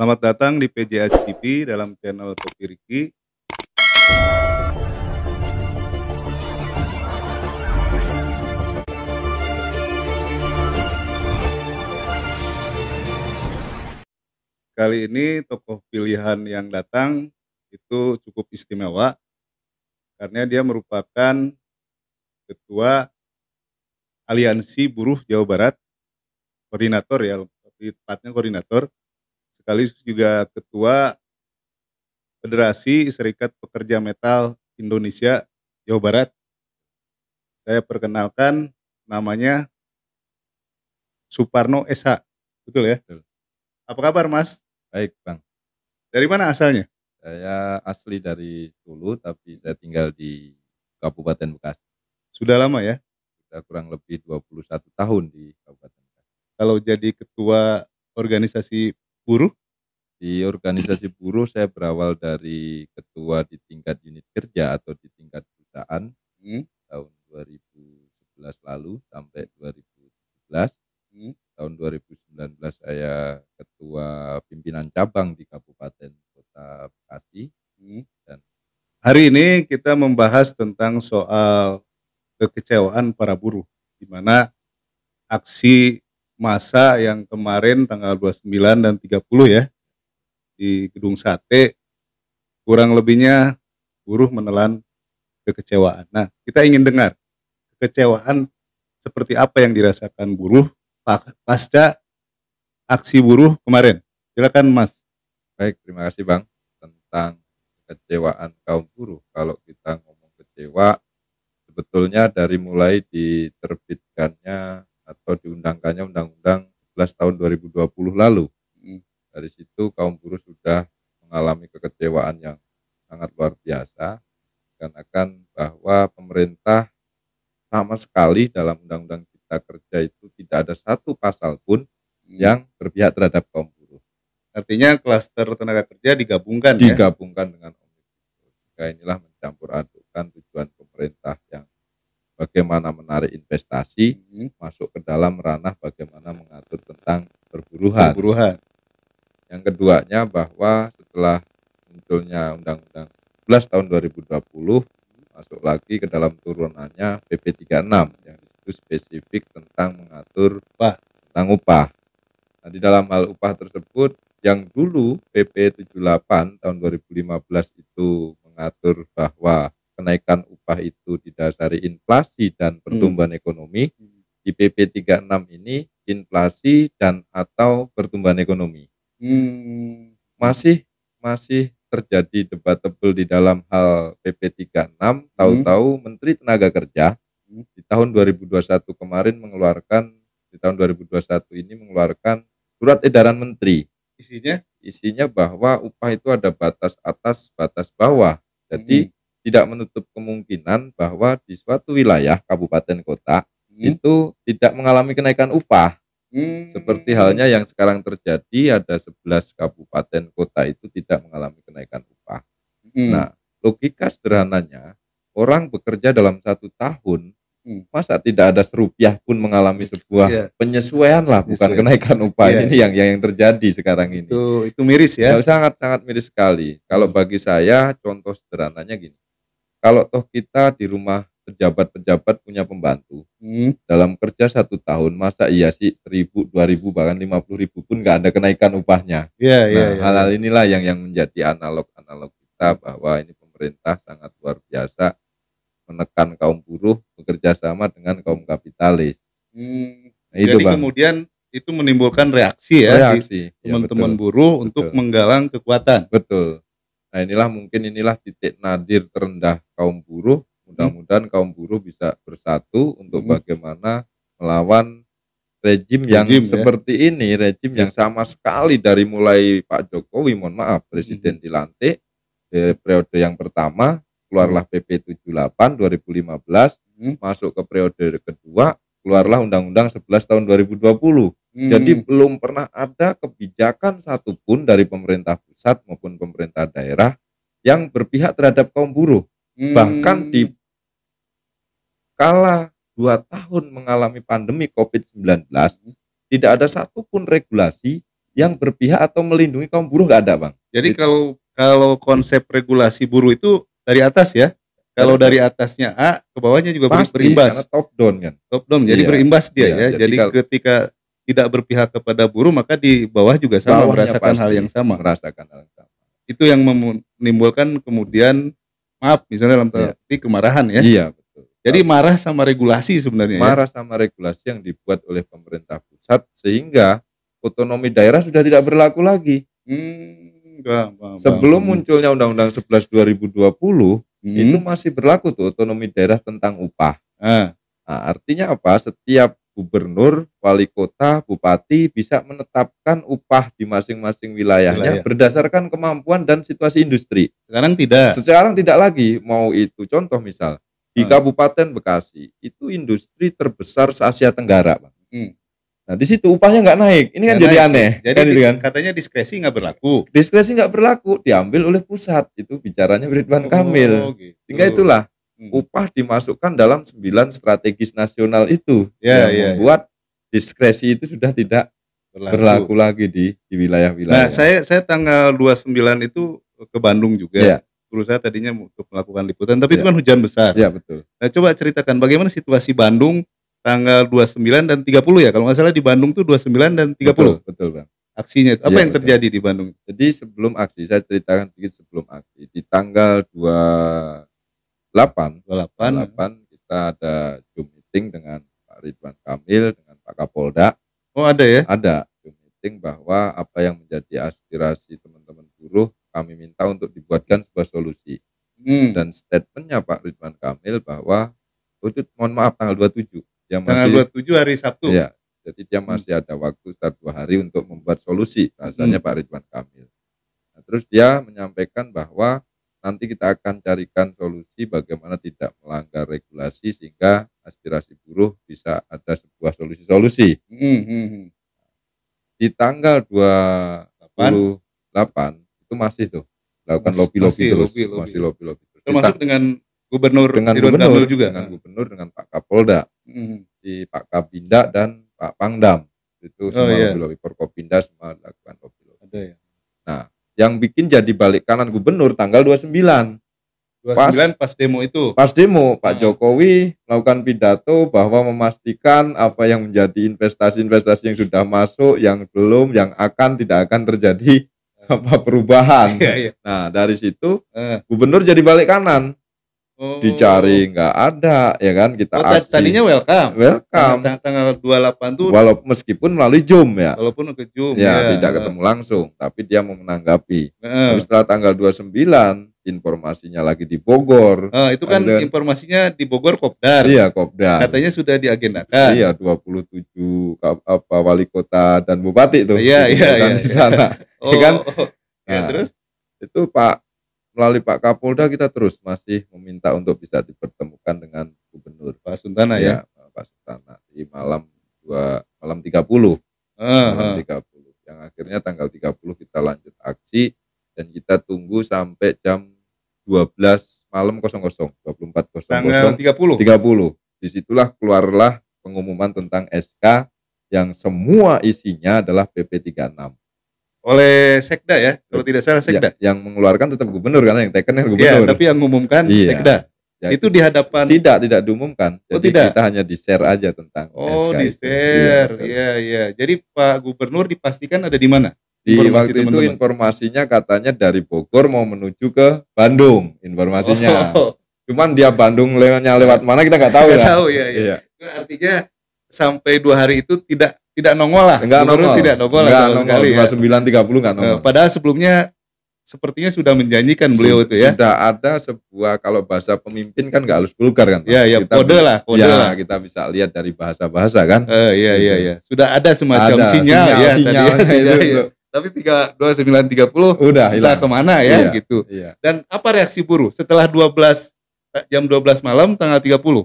Selamat datang di PJH TV dalam channel Kopi Riki. Kali ini tokoh pilihan yang datang itu cukup istimewa karena dia merupakan ketua Aliansi Buruh Jawa Barat, koordinator ya, tepatnya koordinator sekaligus juga ketua Federasi Serikat Pekerja Metal Indonesia Jawa Barat. Saya perkenalkan namanya Suparno SH. Betul ya? Betul. Apa kabar Mas? Baik Bang. Dari mana asalnya? Saya asli dari Sulu tapi saya tinggal di Kabupaten Bekasi. Sudah lama ya? Sudah kurang lebih 21 tahun di Kabupaten Bekasi. Kalau jadi ketua organisasi buruh? Di organisasi buruh saya berawal dari ketua di tingkat unit kerja atau di tingkat perusahaan hmm. tahun 2011 lalu sampai 2017. Hmm. Tahun 2019 saya ketua pimpinan cabang di Kabupaten Kota Bekasi. Hmm. Dan hari ini kita membahas tentang soal kekecewaan para buruh di mana aksi masa yang kemarin tanggal 29 dan 30 ya di gedung sate kurang lebihnya buruh menelan kekecewaan. Nah, kita ingin dengar kekecewaan seperti apa yang dirasakan buruh pasca aksi buruh kemarin. Silakan Mas. Baik, terima kasih Bang tentang kecewaan kaum buruh. Kalau kita ngomong kecewa, sebetulnya dari mulai diterbitkannya atau diundangkannya Undang-Undang 11 tahun 2020 lalu dari situ kaum buruh sudah mengalami kekecewaan yang sangat luar biasa akan bahwa pemerintah sama sekali dalam undang-undang cipta kerja itu tidak ada satu pasal pun hmm. yang berpihak terhadap kaum buruh. Artinya klaster tenaga kerja digabungkan, ya? digabungkan ya? dengan omnibus law. inilah mencampur adukkan tujuan pemerintah yang bagaimana menarik investasi hmm. masuk ke dalam ranah bagaimana mengatur tentang perburuhan. Perburuhan. Yang keduanya bahwa setelah munculnya Undang-Undang 11 tahun 2020 masuk lagi ke dalam turunannya PP 36 yang itu spesifik tentang mengatur upah tentang upah. Nah, di dalam hal upah tersebut yang dulu PP 78 tahun 2015 itu mengatur bahwa kenaikan upah itu didasari inflasi dan hmm. pertumbuhan hmm. ekonomi. Di PP 36 ini inflasi dan atau pertumbuhan ekonomi hmm, masih masih terjadi debat debatable di dalam hal PP 36 tahu-tahu hmm. Menteri Tenaga Kerja hmm. di tahun 2021 kemarin mengeluarkan di tahun 2021 ini mengeluarkan surat edaran menteri isinya isinya bahwa upah itu ada batas atas batas bawah jadi hmm. tidak menutup kemungkinan bahwa di suatu wilayah kabupaten kota hmm. itu tidak mengalami kenaikan upah Hmm. Seperti halnya yang sekarang terjadi ada 11 kabupaten kota itu tidak mengalami kenaikan upah. Hmm. Nah, logika sederhananya orang bekerja dalam satu tahun hmm. masa tidak ada serupiah pun mengalami sebuah yeah. penyesuaian lah bukan Penyesuaian. kenaikan upah yeah. ini yang, yang terjadi sekarang ini itu itu miris ya nah, sangat sangat miris sekali kalau hmm. bagi saya contoh sederhananya gini kalau toh kita di rumah pejabat-pejabat punya pembantu hmm. dalam kerja satu tahun masa iya sih seribu dua ribu bahkan lima puluh ribu pun nggak ada kenaikan upahnya yeah, iya, nah yeah, hal-hal inilah yang yang menjadi analog-analog kita bahwa ini pemerintah sangat luar biasa menekan kaum buruh bekerja sama dengan kaum kapitalis hmm. nah, itu jadi bang. kemudian itu menimbulkan reaksi ya reaksi. Iya, teman-teman ya, buruh betul. untuk menggalang kekuatan betul Nah inilah mungkin inilah titik nadir terendah kaum buruh Mudah-mudahan kaum buruh bisa bersatu untuk hmm. bagaimana melawan rejim, rejim yang ya? seperti ini, rejim yang ya. sama sekali dari mulai Pak Jokowi, mohon maaf, presiden hmm. dilantik eh, periode yang pertama, keluarlah PP 78 2015, hmm. masuk ke periode kedua, keluarlah Undang-Undang 11 tahun 2020. Hmm. Jadi belum pernah ada kebijakan satupun dari pemerintah pusat maupun pemerintah daerah yang berpihak terhadap kaum buruh. Hmm. Bahkan di mhm kala dua tahun mengalami pandemi COVID-19, tidak ada satupun regulasi yang berpihak atau melindungi kaum buruh nggak ada bang. Jadi gitu. kalau kalau konsep regulasi buruh itu dari atas ya. Kalau dari atasnya A ke bawahnya juga Pasti, berimbas. Karena top down kan. Top down jadi iya, berimbas dia iya, ya. Jadi, jadi ketika tidak berpihak kepada buruh maka di bawah juga sama merasakan hal yang sama. Merasakan hal yang sama. Itu yang menimbulkan kemudian maaf misalnya dalam arti iya. kemarahan ya. Iya. Jadi marah sama regulasi sebenarnya. Ya. Marah ya? sama regulasi yang dibuat oleh pemerintah pusat sehingga otonomi daerah sudah tidak berlaku lagi. Hmm, Sebelum munculnya Undang-Undang 11 2020 hmm. itu masih berlaku tuh otonomi daerah tentang upah. Ah. Nah, artinya apa? Setiap gubernur, wali kota, bupati bisa menetapkan upah di masing-masing wilayahnya Wilayah. berdasarkan kemampuan dan situasi industri. Sekarang tidak. Sekarang tidak lagi. Mau itu contoh misal di ah. Kabupaten Bekasi itu industri terbesar se Asia Tenggara, Bang. Hmm. Nah, di situ upahnya nggak naik. Ini kan jadi naik. aneh. Jadi kan, di, gitu kan? katanya diskresi nggak berlaku. Diskresi nggak berlaku, diambil oleh pusat. Itu bicaranya Ridwan oh, Kamil. Gitu. itulah hmm. upah dimasukkan dalam sembilan strategis nasional itu ya, yang ya, ya. membuat ya. diskresi itu sudah tidak berlaku, berlaku lagi di wilayah-wilayah. Nah, saya saya tanggal 29 itu ke Bandung juga. Ya berusaha tadinya untuk melakukan liputan, tapi ya. itu iya. kan hujan besar. Ya betul. Nah coba ceritakan bagaimana situasi Bandung tanggal 29 dan 30 ya, kalau nggak salah di Bandung tuh 29 dan 30. Betul, betul bang. Aksinya apa ya, yang betul. terjadi di Bandung? Jadi sebelum aksi, saya ceritakan sedikit sebelum aksi. Di tanggal 28, 28, 28 kita ada Zoom meeting dengan Pak Ridwan Kamil, dengan Pak Kapolda. Oh ada ya? Ada Zoom meeting bahwa apa yang menjadi aspirasi teman-teman buruh kami minta untuk dibuatkan sebuah solusi. Hmm. Dan statementnya Pak Ridwan Kamil bahwa oh itu mohon maaf tanggal 27 dia masih, tanggal 27 hari Sabtu. Ya, jadi dia hmm. masih ada waktu setelah dua hari untuk membuat solusi rasanya hmm. Pak Ridwan Kamil. Nah, terus dia menyampaikan bahwa nanti kita akan carikan solusi bagaimana tidak melanggar regulasi sehingga aspirasi buruh bisa ada sebuah solusi-solusi. Hmm, hmm, Di tanggal 28 itu masih tuh lakukan lobby lobby terus lobby, lobby. masih lobby lobby terus. termasuk Cita, dengan gubernur dengan gubernur Kamil juga dengan gubernur dengan Pak Kapolda mm. di Pak Kabinda dan Pak Pangdam itu oh, semua oh, iya. lobby lobby Porkopinda semua lakukan lobby lobby ada ya nah yang bikin jadi balik kanan gubernur tanggal 29 29 pas, pas demo itu pas demo Pak hmm. Jokowi melakukan pidato bahwa memastikan apa yang menjadi investasi-investasi yang sudah masuk yang belum yang akan tidak akan terjadi apa perubahan. Iya, iya. Nah, dari situ eh. gubernur jadi balik kanan. Oh. Dicari nggak ada, ya kan? Kita oh, aksi. tadinya welcome. Welcome. Tang tanggal 28 tuh walaupun meskipun melalui Zoom ya. Walaupun ke Zoom ya, ya. tidak ketemu eh. langsung, tapi dia mau menanggapi. Uh. setelah tanggal 29 informasinya lagi di Bogor. Uh, itu kan ada, informasinya di Bogor Kopdar. Iya, Kopdar. Katanya sudah diagendakan. Iya, 27 apa wali kota dan bupati itu. iya, iya, iya. Kan, iya. Di sana. Iya. oh, kan? Oh, oh, oh. Iya, nah, ya, terus itu Pak melalui Pak Kapolda kita terus masih meminta untuk bisa dipertemukan dengan gubernur Pak Suntana ya. ya? Pak Suntana di malam dua malam 30. Uh, ah, malam ah. uh. 30. Yang akhirnya tanggal 30 kita lanjut aksi dan kita tunggu sampai jam 12 malam 00 24.00 tanggal 30 30 disitulah keluarlah pengumuman tentang SK yang semua isinya adalah PP 36 oleh sekda ya kalau tidak salah sekda ya, yang mengeluarkan tetap gubernur karena yang tekennya kan gubernur ya, tapi yang mengumumkan iya. sekda ya, itu di hadapan tidak tidak diumumkan oh, jadi tidak. kita hanya di share aja tentang oh di share iya, iya iya ya. jadi pak gubernur dipastikan ada di mana di informasi waktu teman -teman. itu informasinya katanya dari Bogor mau menuju ke Bandung informasinya oh. cuman dia Bandung lewatnya lewat mana kita nggak tahu ya tahu ya, ya. Iya. iya. iya. artinya sampai dua hari itu tidak tidak nongol lah enggak nongol tidak nongol enggak nongol ya. sembilan ya. 9.30 enggak nongol padahal sebelumnya sepertinya sudah menjanjikan beliau itu ya sudah ada sebuah kalau bahasa pemimpin kan nggak harus vulgar kan ya ya kita kode lah kode ya, lah kita bisa lihat dari bahasa bahasa kan eh, iya, iya iya iya sudah ada semacam ada, sinyal, sinyal ya sinyal, tadi sinyal, sinyal, sinyal, sinyal, sinyal, sinyal, sinyal tapi tiga dua sembilan tiga puluh udah hilang. Kita kemana ya iya, gitu iya. dan apa reaksi buruh setelah dua belas eh, jam dua belas malam tanggal tiga puluh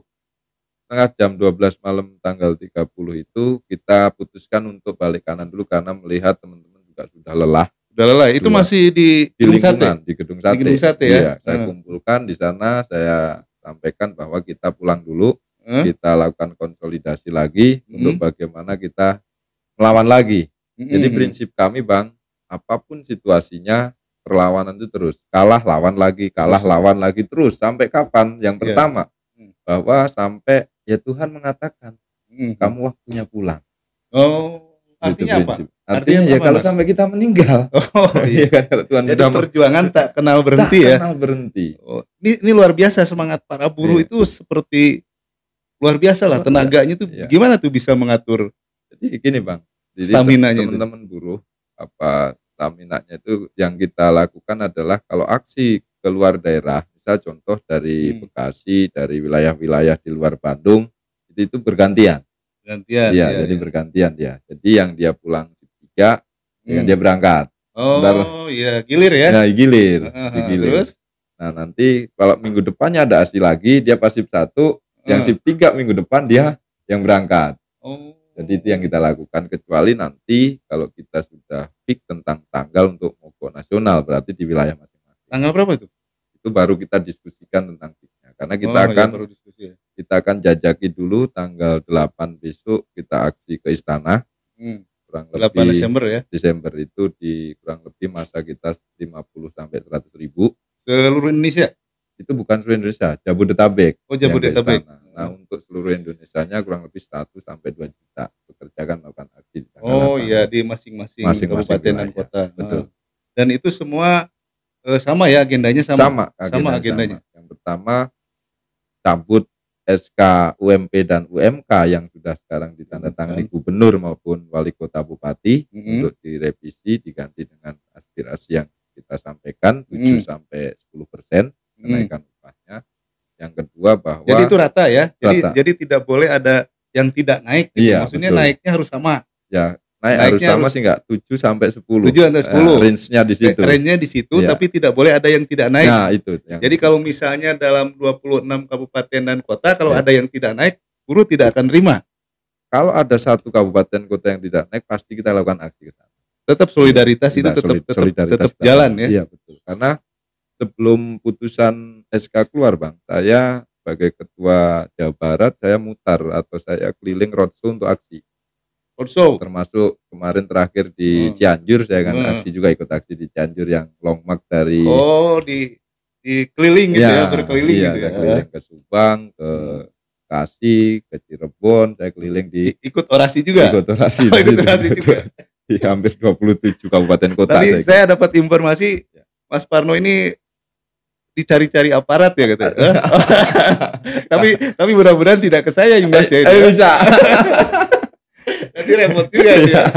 tengah jam belas malam tanggal tiga puluh itu kita putuskan untuk balik kanan dulu karena melihat teman-teman juga sudah lelah sudah lelah itu dua. masih di, gedung lingkungan sate. di gedung sate di gedung sate ya iya, hmm. saya kumpulkan di sana saya sampaikan bahwa kita pulang dulu hmm? kita lakukan konsolidasi lagi hmm? untuk bagaimana kita melawan lagi Mm-hmm. Jadi prinsip kami bang, apapun situasinya perlawanan itu terus kalah lawan lagi, kalah lawan lagi terus sampai kapan? Yang iya. pertama yeah. Mm. bahwa sampai ya Tuhan mengatakan mm-hmm. kamu waktunya pulang. Oh, artinya prinsip. apa? Artinya, artinya ya kalau mas? sampai kita meninggal. Oh ya iya kan kalau Tuhan Jadi sudah perjuangan tak kenal berhenti tak ya. Kenal berhenti. Oh, ini, ini luar biasa semangat para buruh yeah. itu seperti luar biasa lah tenaganya tuh yeah. gimana tuh bisa mengatur. Jadi gini bang, jadi stamina teman-teman buruh apa staminanya itu yang kita lakukan adalah kalau aksi keluar daerah, misal contoh dari hmm. Bekasi, dari wilayah-wilayah di luar Bandung, itu, itu bergantian. Bergantian. Iya, ya, jadi ya. bergantian dia. Jadi yang dia pulang tiga, hmm. yang dia berangkat. Oh, Bentar, iya gilir ya. Nah, gilir. Aha, gilir. Terus? Nah, nanti kalau minggu depannya ada asli lagi, dia pasif satu, yang sip tiga minggu depan dia yang berangkat. Oh. Jadi itu yang kita lakukan kecuali nanti kalau kita sudah fix tentang tanggal untuk mogok nasional berarti di wilayah masing-masing. Tanggal berapa itu? Itu baru kita diskusikan tentang fixnya karena kita oh, iya, akan ya, diskusi ya. kita akan jajaki dulu tanggal 8 besok kita aksi ke istana. Hmm. Kurang 8 lebih Desember ya. Desember itu di kurang lebih masa kita 50 sampai 100 ribu. Seluruh Indonesia? itu bukan seluruh Indonesia, Jabodetabek. Oh, Jabodetabek. Nah, untuk seluruh Indonesianya kurang lebih 1 sampai 2 juta pekerja kan melakukan aksi Oh, iya di masing-masing kabupaten dan kota. Betul. Nah, dan itu semua eh, sama ya agendanya sama. Sama, agenda sama agendanya. Sama. Yang pertama cabut SK UMP dan UMK yang sudah sekarang ditandatangani gubernur maupun wali kota bupati -hmm. untuk direvisi diganti dengan aspirasi yang kita sampaikan 7 sampai 10 persen kenaikan hmm. upahnya. Yang kedua bahwa Jadi itu rata ya. Rata. Jadi jadi tidak boleh ada yang tidak naik gitu. Iya, Maksudnya betul. naiknya harus sama. Ya, naik Naiknya harus sama harus, sih enggak 7 sampai 10. 7 sampai 10. Eh, eh, range-nya di situ. Range-nya di situ yeah. tapi tidak boleh ada yang tidak naik. Nah, itu. Yang... Jadi kalau misalnya dalam 26 kabupaten dan kota kalau yeah. ada yang tidak naik, buruh tidak akan terima. Kalau ada satu kabupaten kota yang tidak naik, pasti kita lakukan aksi ke sana. Tetap solidaritas nah, itu tetap solid, tetap, tetap jalan ya. Iya, betul. Karena sebelum putusan SK keluar Bang, saya sebagai ketua Jawa Barat saya mutar atau saya keliling roadshow untuk aksi. Roadshow termasuk kemarin terakhir di hmm. Cianjur saya kan hmm. aksi juga ikut aksi di Cianjur yang long mark dari Oh di di keliling gitu ya, ya berkeliling iya, gitu ya. keliling ke Subang, ke hmm. ke Cirebon, saya keliling di ikut orasi juga. Ikut orasi. Oh, ikut orasi juga. Di hampir 27 kabupaten kota. Tadi saya, saya dapat informasi iya. Mas Parno ini dicari-cari aparat ya gitu. Ya? Ah. tapi tapi mudah-mudahan tidak ke saya yang bahas ya. Ayo ya? bisa. Nanti repot juga ya.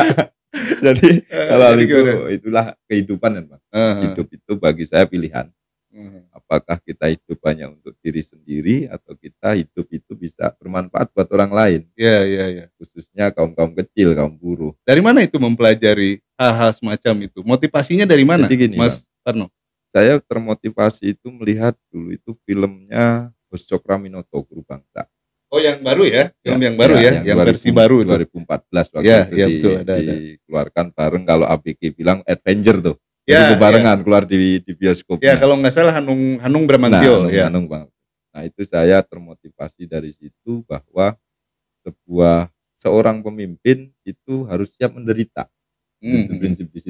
Jadi eh, kalau Jadi itu gimana? itulah kehidupan ya, Pak. Uh -huh. Hidup itu bagi saya pilihan. Uh hmm. -huh. Apakah kita hidup hanya untuk diri sendiri atau kita hidup itu bisa bermanfaat buat orang lain? Iya, iya, iya. Khususnya kaum-kaum kecil, kaum buruh. Dari mana itu mempelajari hal-hal semacam itu? Motivasinya dari mana? gini, Mas Parno saya termotivasi itu melihat dulu itu filmnya Bos Ramino Guru Bangsa. Oh yang baru ya, film ya, yang baru ya, ya yang, yang versi baru 2014 waktu ya, itu ya, di, ada, ada. dikeluarkan bareng kalau ABG bilang Adventure tuh. Ya, itu barengan ya. keluar di di bioskop. Ya nah. kalau nggak salah Hanung Hanung Bramantio nah, ya. Hanung Bang. Nah itu saya termotivasi dari situ bahwa sebuah seorang pemimpin itu harus siap menderita. Hmm. Itu prinsip di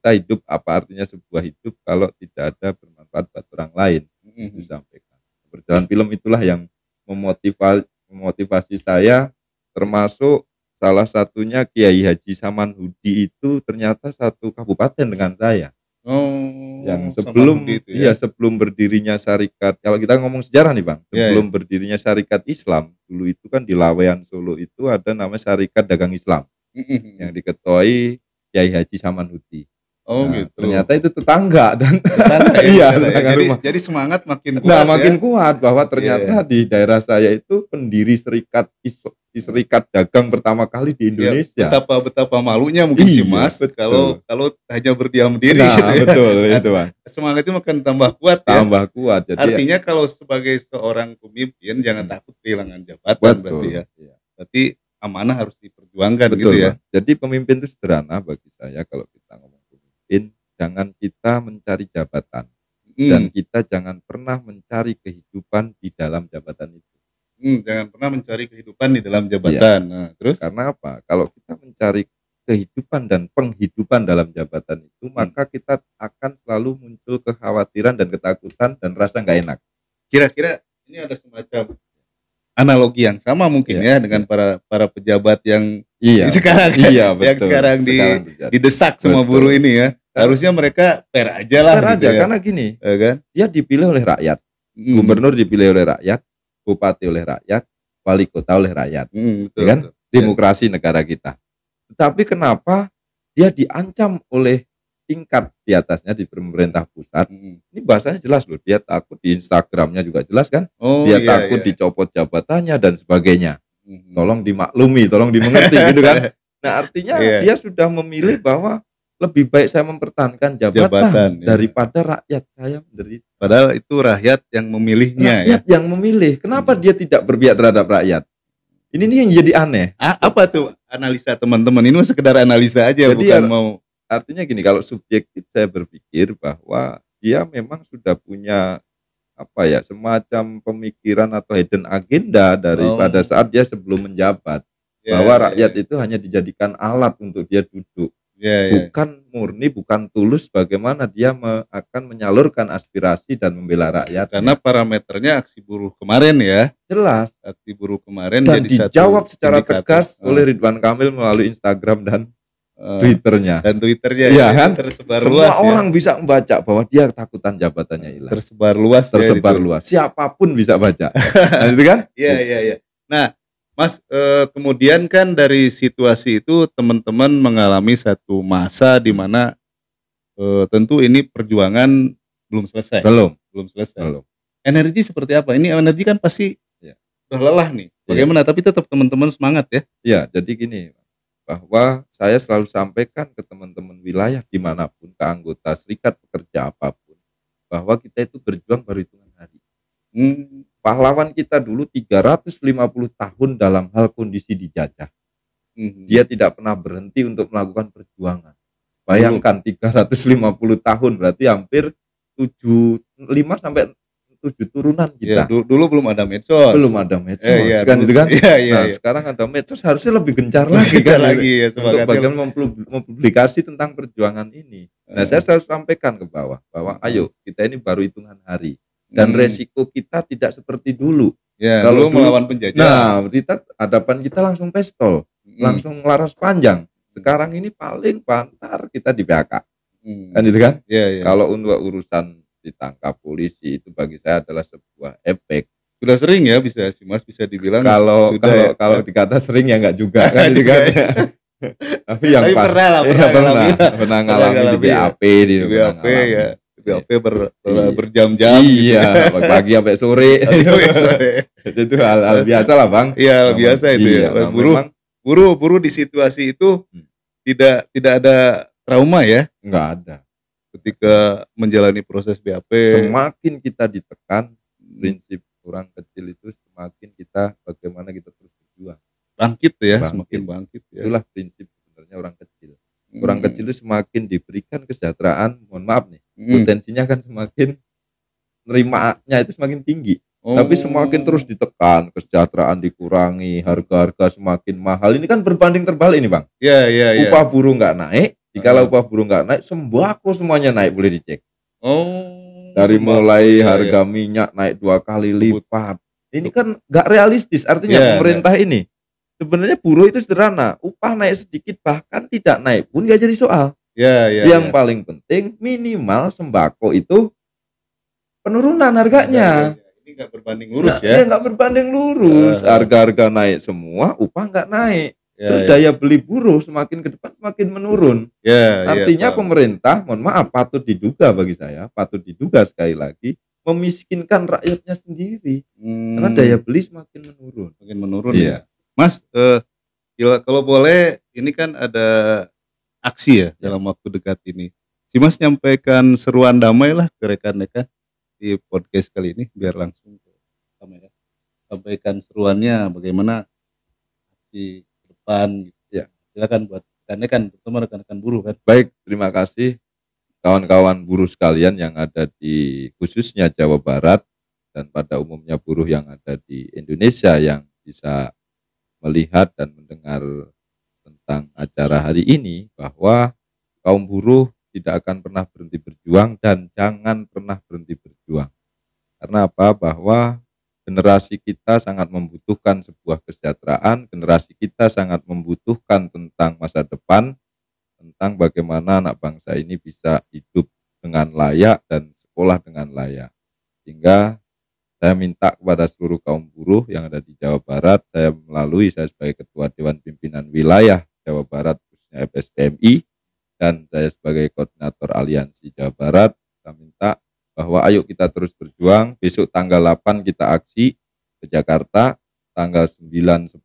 kita hidup apa artinya sebuah hidup kalau tidak ada bermanfaat buat orang lain mm-hmm. disampaikan. berjalan film itulah yang memotivasi memotivasi saya termasuk salah satunya Kiai Haji Saman Hudi itu ternyata satu kabupaten dengan saya oh yang sebelum itu ya? iya sebelum berdirinya syarikat kalau kita ngomong sejarah nih bang iya, sebelum yeah, yeah. berdirinya syarikat Islam dulu itu kan di Laweyan Solo itu ada nama syarikat dagang Islam mm-hmm. yang diketuai Kiai Haji Saman Hudi Oh nah, gitu. Ternyata itu tetangga dan tetangga ya, iya, iya tetangga ya. rumah. Jadi semangat makin nah, kuat. Nah, makin ya? kuat bahwa ternyata yeah. di daerah saya itu pendiri serikat iso, serikat dagang pertama kali di iya, Indonesia. Ya, betapa betapa malunya mungkin iya, si Mas betul. kalau kalau hanya berdiam diri nah, gitu ya. betul nah, itu, Mas. itu makin tambah kuat ya. tambah ya. kuat. Jadi Artinya ya. kalau sebagai seorang pemimpin jangan hmm. takut kehilangan jabatan betul. berarti ya. Iya. Berarti amanah harus diperjuangkan gitu betul, gitu ya. Mas. Jadi pemimpin itu sederhana bagi saya kalau in jangan kita mencari jabatan hmm. dan kita jangan pernah mencari kehidupan di dalam jabatan itu. Hmm, jangan pernah mencari kehidupan di dalam jabatan. Ya. Nah, terus karena apa? Kalau kita mencari kehidupan dan penghidupan dalam jabatan itu, hmm. maka kita akan selalu muncul kekhawatiran dan ketakutan dan rasa nggak enak. Kira-kira ini ada semacam analogi yang sama mungkin yeah. ya dengan para para pejabat yang iya. sekarang iya, iya, betul. sekarang, sekarang di didesak betul. semua buruh ini ya harusnya mereka fair aja lah fair gitu aja ya. karena gini ya kan ya dipilih oleh rakyat hmm. gubernur dipilih oleh rakyat bupati oleh rakyat wali kota oleh rakyat hmm, betul, ya kan betul. Ya. demokrasi ya. negara kita Tapi kenapa dia diancam oleh tingkat di atasnya di pemerintah pusat. Hmm. Ini bahasanya jelas loh, dia takut di Instagramnya juga jelas kan, oh, dia iya, takut iya. dicopot jabatannya dan sebagainya. Hmm. Tolong dimaklumi, tolong dimengerti gitu kan. Nah artinya yeah. dia sudah memilih bahwa lebih baik saya mempertahankan jabatan, jabatan daripada daripada rakyat saya menderita. Padahal itu rakyat yang memilihnya. Ya. Rakyat ya? yang memilih. Kenapa hmm. dia tidak berpihak terhadap rakyat? Ini nih yang jadi aneh. A apa tuh analisa teman-teman? Ini sekedar analisa aja, jadi bukan ya, mau artinya gini kalau subjektif saya berpikir bahwa dia memang sudah punya apa ya semacam pemikiran atau hidden agenda daripada oh. saat dia sebelum menjabat yeah, bahwa ya, rakyat yeah. itu hanya dijadikan alat untuk dia duduk yeah, ya. bukan murni bukan tulus bagaimana dia me akan menyalurkan aspirasi dan membela rakyat karena parameternya aksi buruh kemarin ya jelas aksi buruh kemarin dan dijawab secara tegas oh. oleh Ridwan Kamil melalui Instagram dan Eh, Twitternya dan Twitternya ya, ya kan tersebar semua luas ya. orang ya? bisa membaca bahwa dia ketakutan jabatannya hilang tersebar luas ya, tersebar ya, luas siapapun bisa baca nah, itu kan iya iya iya nah Mas, eh, kemudian kan dari situasi itu teman-teman mengalami satu masa di mana eh, tentu ini perjuangan belum selesai. Belum, belum selesai. Belum. Energi seperti apa? Ini energi kan pasti ya. sudah lelah nih. Iya. Bagaimana? Ya. Tapi tetap teman-teman semangat ya. Iya, jadi gini, bahwa saya selalu sampaikan ke teman-teman wilayah dimanapun ke anggota serikat pekerja apapun bahwa kita itu berjuang baru hitungan hari hmm, pahlawan kita dulu 350 tahun dalam hal kondisi dijajah hmm. dia tidak pernah berhenti untuk melakukan perjuangan bayangkan 350 tahun berarti hampir 75 sampai tujuh turunan kita. Ya, dulu, dulu belum ada medsos. Belum ada medsos. Ya, ya, kan gitu kan. Ya, ya, nah, ya. sekarang ada medsos harusnya lebih gencar lagi kan. lagi ya, untuk bagian mempublikasi tentang perjuangan ini. Nah, saya eh. selalu sampaikan ke bawah bahwa eh. ayo kita ini baru hitungan hari dan hmm. resiko kita tidak seperti dulu. Ya, kalau melawan penjajah. Nah, kita hadapan kita langsung pistol, hmm. langsung laras panjang. Sekarang ini paling pantar kita di PHK. Hmm. Kan gitu kan? Ya, ya. Kalau untuk urusan ditangkap polisi itu bagi saya adalah sebuah efek sudah sering ya bisa sih mas bisa dibilang kalau sudah kalau, ya. kalau dikata sering ya nggak juga kan juga kan? Ya. tapi yang tapi pernah lah pernah, ya, pernah, pernah, pernah pernah, ya. pernah di BAP ya. di BAP ya BAP ber, ber, iya. berjam-jam iya gitu. pagi sampai sore itu hal-hal biasa lah bang iya hal biasa itu ya. iya, ya. buru-buru buru di situasi itu hmm. tidak tidak ada trauma ya nggak ada ketika menjalani proses BAP semakin kita ditekan hmm. prinsip orang kecil itu semakin kita bagaimana kita terus berjuang bangkit ya bangkit. semakin bangkit ya. itulah prinsip sebenarnya orang kecil hmm. orang kecil itu semakin diberikan kesejahteraan mohon maaf nih hmm. potensinya kan semakin nerimanya itu semakin tinggi oh. tapi semakin terus ditekan kesejahteraan dikurangi harga-harga semakin mahal ini kan berbanding terbalik ini bang ya ya yeah, yeah. upah buruh nggak naik Jikalau upah buruh nggak naik, sembako semuanya naik boleh dicek. Oh. Dari mulai ya, harga ya. minyak naik dua kali lipat. Ini kan nggak realistis. Artinya yeah, pemerintah yeah. ini sebenarnya buruh itu sederhana. Upah naik sedikit bahkan tidak naik pun nggak jadi soal. Yeah, yeah, Yang yeah. paling penting minimal sembako itu penurunan harganya. Iya, iya, ini nggak berbanding lurus nah, ya. Iya nggak berbanding lurus. Harga-harga naik semua, upah nggak naik yeah, terus yeah. daya beli buruh semakin ke depan semakin menurun. Yeah, ya, Artinya yeah, pemerintah, mohon maaf, patut diduga bagi saya, patut diduga sekali lagi memiskinkan rakyatnya sendiri hmm. karena daya beli semakin menurun. Semakin menurun yeah. ya, Mas. Eh, kalau boleh, ini kan ada aksi ya yeah. dalam waktu dekat ini. Si Mas nyampaikan seruan damai lah ke rekan-rekan di podcast kali ini biar langsung ke kamera. Ya, sampaikan seruannya bagaimana aksi depan gitu ya. Silakan buat karena kan bertemu rekan-rekan buruh kan. Baik, terima kasih kawan-kawan buruh sekalian yang ada di khususnya Jawa Barat dan pada umumnya buruh yang ada di Indonesia yang bisa melihat dan mendengar tentang acara hari ini bahwa kaum buruh tidak akan pernah berhenti berjuang dan jangan pernah berhenti berjuang. Karena apa? Bahwa Generasi kita sangat membutuhkan sebuah kesejahteraan, generasi kita sangat membutuhkan tentang masa depan, tentang bagaimana anak bangsa ini bisa hidup dengan layak dan sekolah dengan layak. Sehingga saya minta kepada seluruh kaum buruh yang ada di Jawa Barat, saya melalui saya sebagai Ketua Dewan Pimpinan Wilayah Jawa Barat, khususnya FSPMI, dan saya sebagai Koordinator Aliansi Jawa Barat, saya minta bahwa ayo kita terus berjuang, besok tanggal 8 kita aksi ke Jakarta, tanggal 9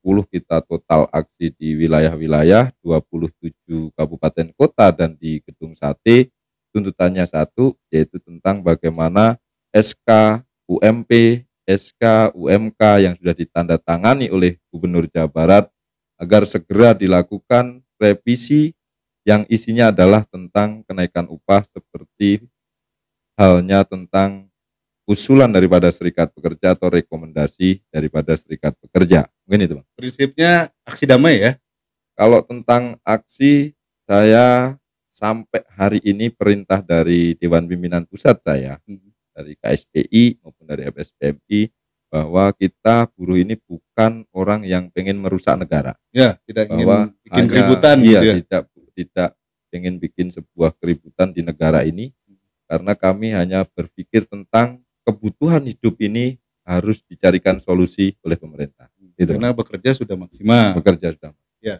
10 kita total aksi di wilayah-wilayah 27 kabupaten kota dan di gedung sate tuntutannya satu yaitu tentang bagaimana SK UMP SK UMK yang sudah ditandatangani oleh Gubernur Jawa Barat agar segera dilakukan revisi yang isinya adalah tentang kenaikan upah seperti halnya tentang usulan daripada serikat pekerja atau rekomendasi daripada serikat pekerja. Mungkin itu, Bang. Prinsipnya aksi damai ya. Kalau tentang aksi saya sampai hari ini perintah dari Dewan Pimpinan Pusat saya hmm. dari KSPI maupun dari FSPMI bahwa kita buruh ini bukan orang yang pengen merusak negara. Ya, tidak bahwa ingin bikin keributan iya, gitu ya. tidak tidak ingin bikin sebuah keributan di negara ini karena kami hanya berpikir tentang kebutuhan hidup ini harus dicarikan solusi oleh pemerintah. Gitu. Karena bekerja sudah maksimal. Bekerja sudah. Ya.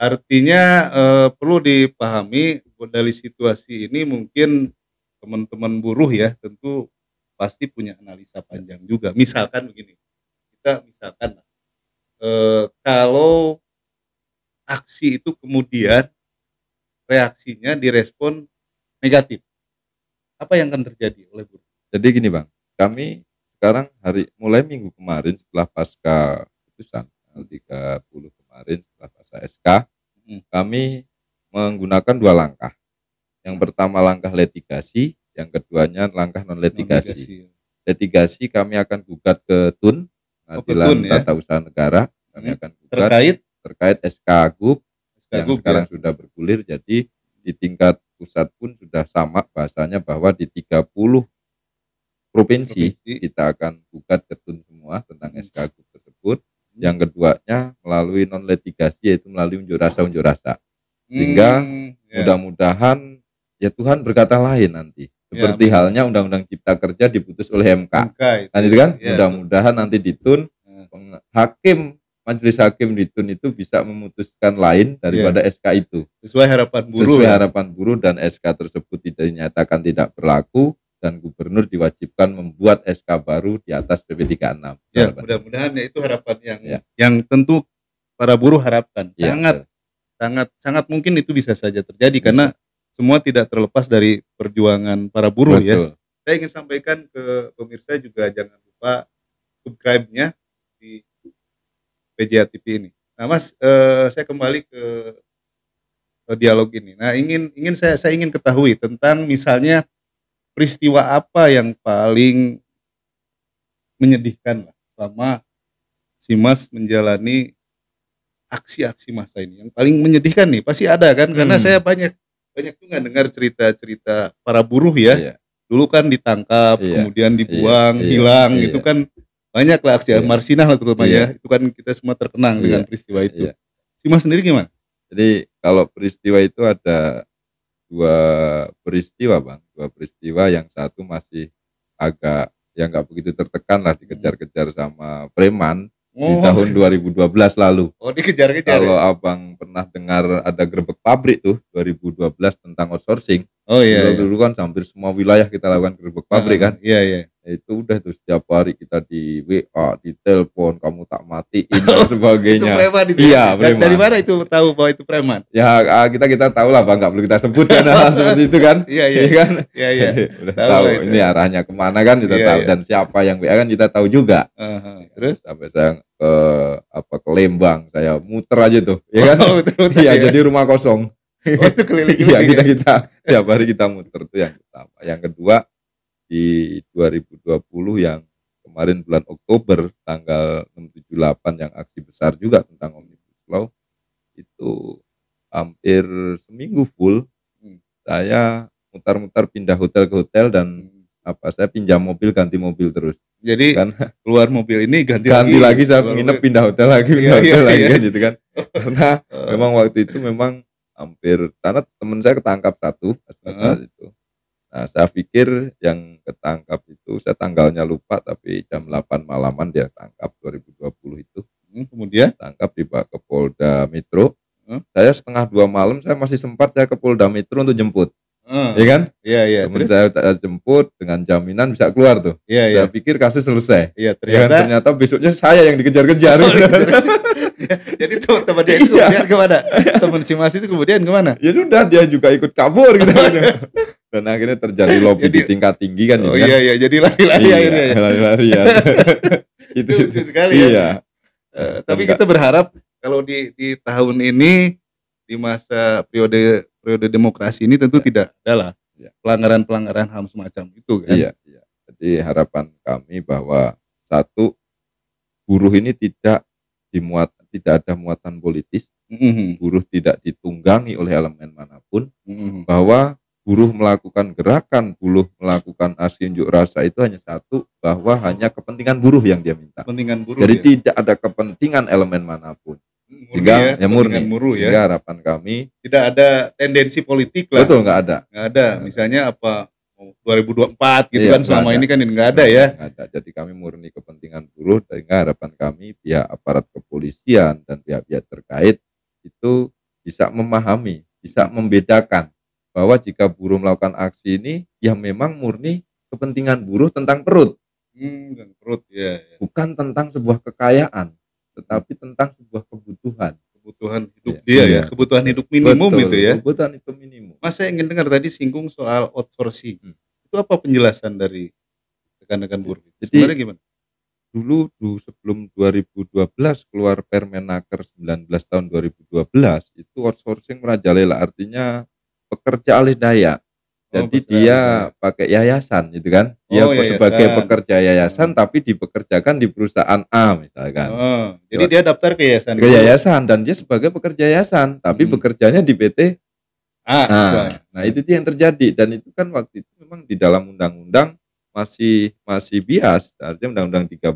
Artinya eh, perlu dipahami dari situasi ini mungkin teman-teman buruh ya tentu pasti punya analisa panjang juga. Misalkan begini, kita misalkan eh, kalau aksi itu kemudian reaksinya direspon negatif apa yang akan terjadi oleh buruh? Jadi gini bang, kami sekarang hari mulai minggu kemarin setelah pasca putusan tanggal 30 kemarin setelah pasca SK, hmm. kami menggunakan dua langkah. Yang pertama langkah litigasi, yang keduanya langkah non litigasi. Ya. Litigasi kami akan gugat ke TUN, oh, Pengadilan oh, ya? Tata Usaha Negara. Kami hmm. akan gugat terkait terkait SK Gub yang ya. sekarang ya? sudah bergulir jadi di tingkat pusat pun sudah sama bahasanya bahwa di 30 provinsi, provinsi. kita akan buka ketun semua tentang hmm. SK tersebut. Hmm. Yang keduanya melalui non litigasi yaitu melalui unjuk rasa unjuk rasa. Hmm, Sehingga hmm, mudah-mudahan ya Tuhan berkata lain nanti ya, seperti ya, halnya Undang-Undang Cipta Kerja diputus oleh MK. MK Nanti kan, ya, mudah-mudahan nanti ditun hmm. hakim majelis hakim di Tun itu bisa memutuskan lain iya. daripada yeah. SK itu. Sesuai harapan buruh. Sesuai ya? harapan buruh dan SK tersebut tidak dinyatakan tidak berlaku dan gubernur diwajibkan membuat SK baru di atas PP 36. Ya, mudah-mudahan ya itu harapan yang ya. yang tentu para buruh harapkan. Ya, sangat sangat sangat mungkin itu bisa saja terjadi bisa. karena semua tidak terlepas dari perjuangan para buruh ya. Betul. ya. Saya ingin sampaikan ke pemirsa juga jangan lupa subscribe-nya di PJA TV ini. Nah, Mas, eh, saya kembali ke, eh, dialog ini. Nah, ingin ingin saya saya ingin ketahui tentang misalnya peristiwa apa yang paling menyedihkan lah selama si Mas menjalani aksi-aksi masa ini. Yang paling menyedihkan nih pasti ada kan karena hmm. saya banyak banyak juga dengar cerita-cerita para buruh ya. Iya. Dulu kan ditangkap, iya. kemudian dibuang, iya. iya hilang iya. gitu kan banyak lah aksi yeah. Marsinah lah terutama yeah. Iya. itu kan kita semua terkenang yeah. dengan peristiwa itu yeah. mas sendiri gimana jadi kalau peristiwa itu ada dua peristiwa bang dua peristiwa yang satu masih agak ya nggak begitu tertekan lah dikejar-kejar sama preman oh. di tahun 2012 lalu. Oh dikejar-kejar. Kalau ya? abang pernah dengar ada gerbek pabrik tuh 2012 tentang outsourcing. Oh iya. Dulu, -dulu iya. kan hampir semua wilayah kita lakukan gerbek pabrik uh, kan. Iya iya itu udah tuh setiap hari kita di WA, di telepon, kamu tak matiin dan sebagainya. itu preman itu. Iya, preman. Dari mana itu tahu bahwa itu preman? Ya ah, kita kita tahu lah, bang, nggak perlu kita sebut kan hal seperti itu kan? Iya iya. Iya kan? Iya iya. udah tahu, tahu ini arahnya kemana kan kita ya, tahu ya. dan siapa yang WA kan kita tahu juga. Uh -huh. Terus sampai saya ke eh, apa ke Lembang saya muter aja tuh, ya kan? Oh, muter -muter, iya, ya. jadi rumah kosong. Oh, itu keliling. Iya kita ya? kita tiap hari kita muter tuh yang pertama. Yang kedua di 2020 yang kemarin bulan Oktober tanggal 678 yang aksi besar juga tentang Omnibus Law itu hampir seminggu full hmm. saya mutar-mutar pindah hotel ke hotel dan hmm. apa saya pinjam mobil ganti mobil terus jadi karena keluar mobil ini ganti ganti lagi, lagi saya nginep pindah hotel lagi iya, pindah iya, hotel iya, lagi iya. Kan, gitu kan karena memang waktu itu memang hampir karena teman saya ketangkap satu uh -huh. itu Nah, saya pikir yang ketangkap itu saya tanggalnya lupa tapi jam 8 malaman dia tangkap 2020 itu. Hmm, kemudian tangkap di ke Polda Metro. Hmm? Saya setengah dua malam saya masih sempat saya ke Polda Metro untuk jemput. Hmm. Ya kan? Iya, iya. Temen saya jemput dengan jaminan bisa keluar tuh. Iya, iya. Saya pikir kasus selesai. Iya, iya kan? ternyata ya ternyata besoknya saya yang dikejar-kejar. Oh, Jadi teman-teman dia itu iya. kemudian kemana? Teman si Mas itu kemudian kemana? Ya sudah, dia juga ikut kabur gitu. Oh, iya. Dan akhirnya terjadi lobby jadi, di tingkat tinggi kan. Gitu oh kan? iya, iya. Jadi lari-lari iya, akhirnya. Ya. Lari-lari ya. itu, lucu sekali ya. iya. ya. Uh, tapi kita berharap kalau di, di tahun ini, di masa periode periode demokrasi ini tentu ya. tidak adalah ya. pelanggaran-pelanggaran HAM semacam itu kan. Iya, iya. Jadi harapan kami bahwa satu buruh ini tidak dimuat tidak ada muatan politis, mm-hmm. buruh tidak ditunggangi oleh elemen manapun, mm-hmm. bahwa buruh melakukan gerakan, buruh melakukan aksi unjuk rasa itu hanya satu, bahwa hanya kepentingan buruh yang dia minta. Kepentingan buruh. Jadi ya? tidak ada kepentingan elemen manapun sehingga ya, ya murni muru, sehingga ya. harapan kami tidak ada tendensi politik lah betul nggak ada nggak ada misalnya apa 2024 gitu iya, kan selama ada. ini kan enggak ada ya nggak ada jadi kami murni kepentingan buruh sehingga harapan kami pihak aparat kepolisian dan pihak-pihak terkait itu bisa memahami bisa membedakan bahwa jika buruh melakukan aksi ini ya memang murni kepentingan buruh tentang perut hmm, dan perut ya, ya bukan tentang sebuah kekayaan tetapi tentang sebuah kebutuhan kebutuhan hidup ya, dia ya iya. kebutuhan hidup minimum Betul, itu ya kebutuhan hidup minimum mas saya ingin dengar tadi singgung soal outsourcing hmm. itu apa penjelasan dari rekan-rekan buruh jadi Sebenarnya gimana dulu, dulu sebelum 2012 keluar Permenaker 19 tahun 2012 itu outsourcing merajalela artinya pekerja alih daya jadi oh, dia ya. pakai yayasan gitu kan. Dia oh, sebagai pekerja yayasan tapi dipekerjakan di perusahaan A misalkan. Oh, jadi dia daftar ke yayasan. Ke yayasan dan dia sebagai pekerja yayasan tapi hmm. bekerjanya di PT A. Ah, nah, nah, itu dia yang terjadi dan itu kan waktu itu memang di dalam undang-undang masih masih bias. Artinya undang-undang 13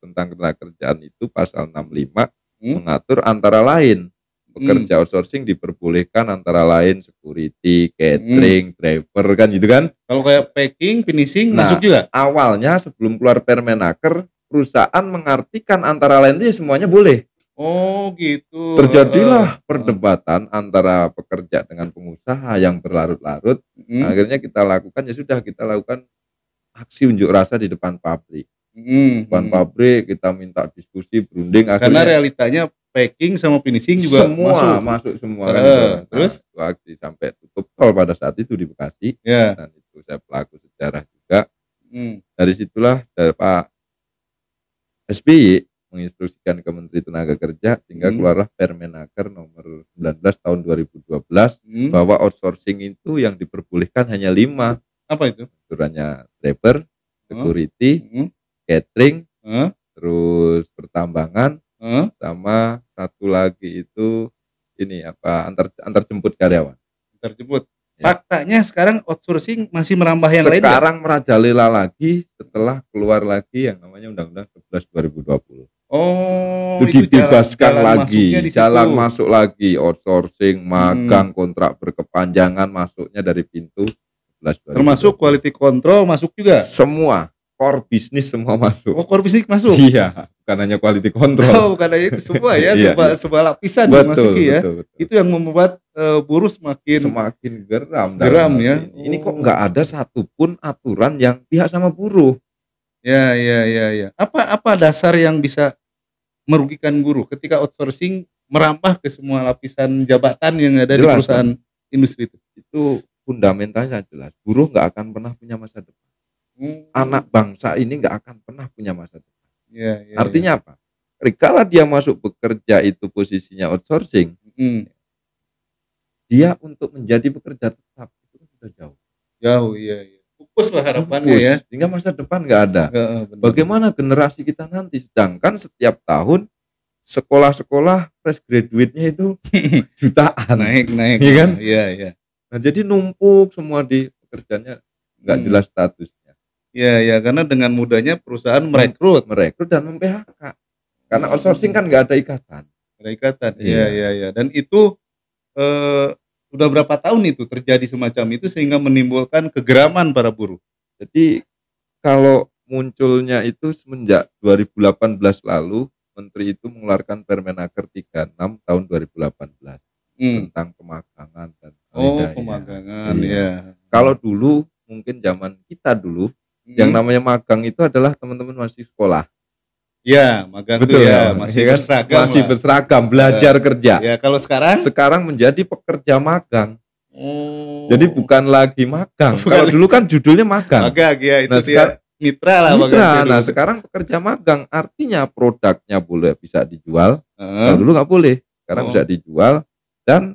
tentang ketenagakerjaan itu pasal 65 hmm? mengatur antara lain Pekerja hmm. outsourcing diperbolehkan antara lain security, catering, hmm. driver kan gitu kan. Kalau kayak packing, finishing nah, masuk juga. Awalnya sebelum keluar Permenaker, perusahaan mengartikan antara lain itu ya semuanya boleh. Oh gitu. Terjadilah ah. perdebatan antara pekerja dengan pengusaha yang berlarut-larut. Hmm. Akhirnya kita lakukan ya sudah kita lakukan aksi unjuk rasa di depan pabrik. Hmm. Depan hmm. pabrik kita minta diskusi berunding. Akhirnya, Karena realitanya packing sama finishing juga semua masuk, masuk semua uh, kan itu. Nah, terus aksi sampai tutup tol pada saat itu di Bekasi yeah. dan itu saya pelaku sejarah juga hmm. dari situlah dari Pak SBY menginstruksikan ke Menteri Tenaga Kerja sehingga hmm. keluarlah Permenaker nomor 19 tahun 2012 hmm. bahwa outsourcing itu yang diperbolehkan hanya lima apa itu aturannya driver, security hmm. catering hmm. terus pertambangan hmm? sama satu lagi itu ini apa antar antar jemput karyawan antar jemput ya. faktanya sekarang outsourcing masih merambah yang sekarang lain sekarang merajalela lagi setelah keluar lagi yang namanya undang-undang 11 2020 Oh, itu, dibebaskan jalan, jalan lagi, jalan masuk lagi outsourcing, hmm. magang, hmm. kontrak berkepanjangan masuknya dari pintu 11 2020. Termasuk quality control masuk juga. Semua core bisnis semua masuk. Oh, core bisnis masuk. Iya bukan hanya quality control. Oh, bukan hanya itu semua ya, iya, semua iya. lapisan betul, dimasuki ya. Betul, betul. Itu yang membuat uh, buruh semakin semakin geram. Geram ya. Ini, oh. ini kok nggak ada satupun aturan yang pihak sama buruh. Ya, ya, ya, ya. Apa apa dasar yang bisa merugikan buruh ketika outsourcing merambah ke semua lapisan jabatan yang ada jelas, di perusahaan kan? industri itu? Itu fundamentalnya jelas. Buruh nggak akan pernah punya masa depan. Hmm. Anak bangsa ini nggak akan pernah punya masa depan Yeah, yeah, iya. Artinya yeah. apa? Kala dia masuk bekerja itu posisinya outsourcing, mm. dia untuk menjadi pekerja tetap itu kan sudah jauh. Jauh, iya. iya. lah harapannya ya. Sehingga masa depan nggak ada. Gak, Bagaimana generasi kita nanti? Sedangkan setiap tahun sekolah-sekolah fresh graduate-nya itu jutaan naik naik, iya kan? Iya iya. Nah jadi numpuk semua di pekerjaannya nggak hmm. jelas status. Ya, ya, karena dengan mudahnya perusahaan merekrut, merekrut dan memphk. Karena hmm. outsourcing kan nggak ada ikatan. Ada ikatan. Ya, iya, iya, iya. Ya. Dan itu eh, udah berapa tahun itu terjadi semacam itu sehingga menimbulkan kegeraman para buruh. Jadi kalau munculnya itu semenjak 2018 lalu menteri itu mengeluarkan Permenaker 36 tahun 2018 hmm. tentang pemagangan dan Oh, pemagangan ya. ya. Kalau dulu mungkin zaman kita dulu yang hmm. namanya magang itu adalah teman-teman masih sekolah. Iya, ya, magang Betul, itu ya, masih kan? berseragam. Masih lah. berseragam, belajar ya. kerja. Ya, kalau sekarang sekarang menjadi pekerja magang. Oh. Jadi bukan lagi magang. Bukan kalau lagi. dulu kan judulnya magang. Magang ya, itu nah, dia mitra lah mitra. magang. Nah, sekarang pekerja magang artinya produknya boleh bisa dijual. Uh. dulu nggak boleh. Sekarang oh. bisa dijual dan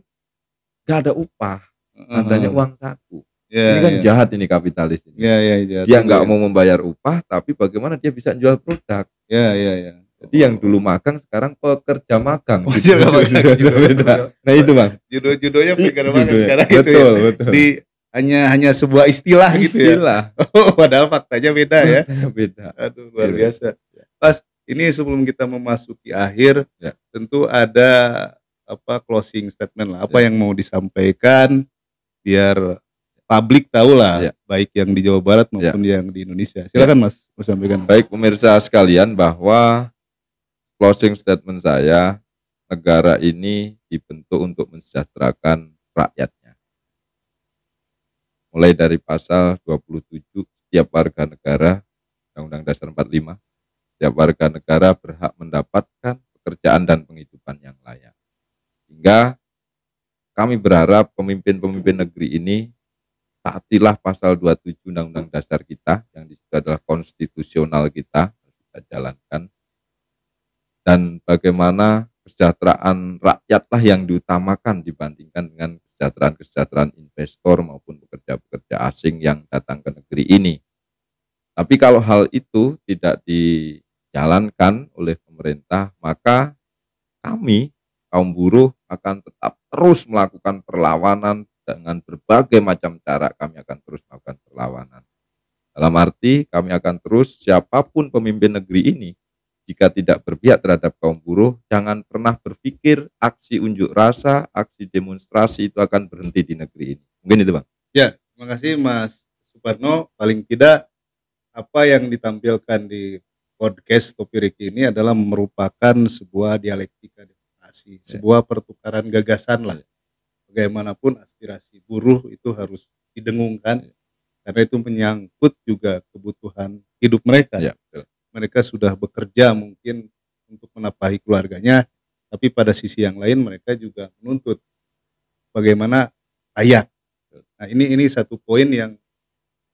nggak ada upah, uh -huh. adanya uang kaku. Yeah, ini iya, kan yeah. jahat ini kapitalis ini. Yeah, yeah, jahat iya. dia nggak ya. mau membayar upah, tapi bagaimana dia bisa jual produk? Ya, yeah, ya, yeah, ya. Yeah. Jadi yang dulu magang sekarang pekerja magang. Oh, gitu. magang gitu. Nah itu bang. Judul-judulnya pekerja magang ya. sekarang betul, itu ya. Betul. Di hanya hanya sebuah istilah, istilah. gitu ya. Istilah. Oh, padahal faktanya beda ya. beda. Aduh luar Gila. biasa. Pas ini sebelum kita memasuki akhir, ya. tentu ada apa closing statement lah. Apa ya. yang mau disampaikan biar publik tahu lah, ya. baik yang di Jawa Barat maupun ya. yang di Indonesia. Iya. Silakan ya. Mas, mau sampaikan. Baik pemirsa sekalian bahwa closing statement saya, negara ini dibentuk untuk mensejahterakan rakyatnya. Mulai dari pasal 27 setiap warga negara Undang-Undang Dasar 45, setiap warga negara berhak mendapatkan pekerjaan dan penghidupan yang layak. Hingga kami berharap pemimpin-pemimpin negeri ini taatilah pasal 27 Undang-Undang Dasar kita yang disitu adalah konstitusional kita kita jalankan dan bagaimana kesejahteraan rakyatlah yang diutamakan dibandingkan dengan kesejahteraan-kesejahteraan investor maupun pekerja-pekerja asing yang datang ke negeri ini. Tapi kalau hal itu tidak dijalankan oleh pemerintah, maka kami kaum buruh akan tetap terus melakukan perlawanan dengan berbagai macam cara kami akan terus melakukan perlawanan. Dalam arti kami akan terus siapapun pemimpin negeri ini jika tidak berpihak terhadap kaum buruh, jangan pernah berpikir aksi unjuk rasa, aksi demonstrasi itu akan berhenti di negeri ini. Mungkin itu, Bang. Ya, terima kasih Mas Suparno. Paling tidak apa yang ditampilkan di podcast Riki ini adalah merupakan sebuah dialektika demokrasi, ya. sebuah pertukaran gagasan lah. Ya bagaimanapun aspirasi buruh itu harus didengungkan iya. karena itu menyangkut juga kebutuhan hidup mereka. Ya, Mereka sudah bekerja mungkin untuk menapahi keluarganya, tapi pada sisi yang lain mereka juga menuntut bagaimana layak. Nah ini ini satu poin yang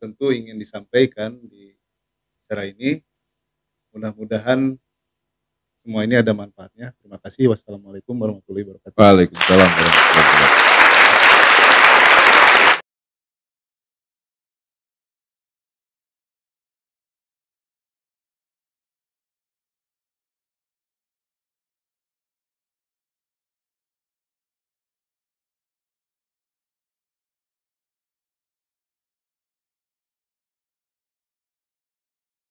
tentu ingin disampaikan di acara ini. Mudah-mudahan semua ini ada manfaatnya. Terima kasih. Wassalamualaikum warahmatullahi wabarakatuh. Waalaikumsalam warahmatullahi wabarakatuh.